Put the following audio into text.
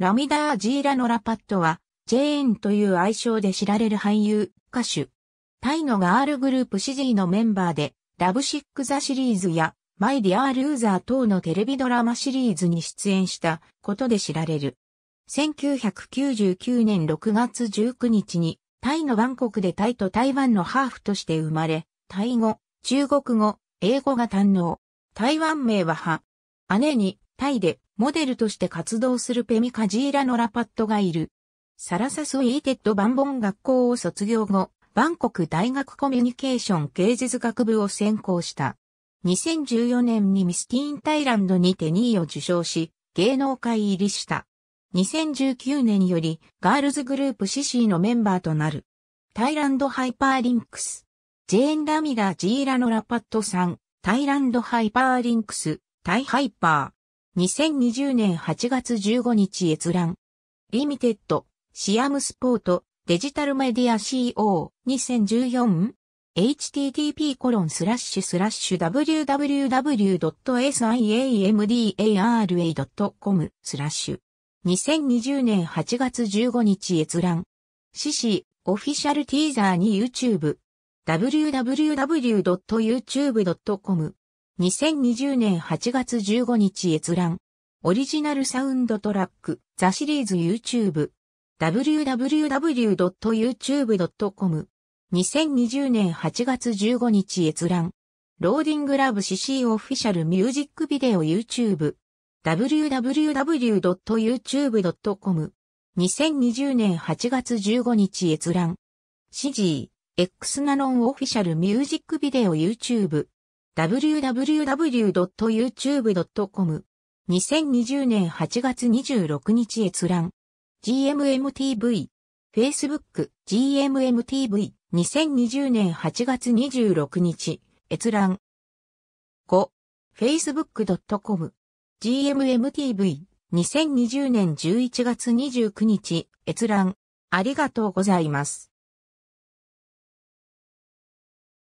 ラミダー・ジーラノ・ラパットは、ジェーンという愛称で知られる俳優、歌手。タイのガールグループシジーのメンバーで、ラブシック・ザ・シリーズや、マイ・ディアー・ルーザー等のテレビドラマシリーズに出演したことで知られる。1999年6月19日に、タイのバンコクでタイと台湾のハーフとして生まれ、タイ語、中国語、英語が堪能。台湾名はハ。姉に、タイで、モデルとして活動するペミカジーラ・ノラパットがいる。サラサスイーテッドバンボン学校を卒業後、バンコク大学コミュニケーション芸術学部を専攻した。2014年にミスティーンタイランドにて2位を受賞し、芸能界入りした。2019年よりガールズグループシシーのメンバーとなる。タイランドハイパーリンクス。ジェーン・ラミラ・ジーラのラパットさん。タイランドハイパーリンクス、タイハイパー。2020年8月15日閲覧。リミテッド、シアムスポート、デジタルメディア CO2014? http コロンスラッシュスラッシュ www.siamdara.com スラッシュ2020年8月15日閲覧。シシオフィシャルティーザーに YouTube www.youtube.com 2020年8月15日閲覧。オリジナルサウンドトラック、ザシリーズ YouTube。www.youtube.com。2020年8月15日閲覧。ローディングラブ CC オフィシャルミュージックビデオ YouTube。www.youtube.com。2020年8月15日閲覧。CG、X ナノンオフィシャルミュージックビデオ YouTube。www.youtube.com 2020年8月26日閲覧 GMMTV Facebook GMMTV 2020年8月26日閲覧5 facebook.com GMMTV 2020年11月29日閲覧ありがとうございます。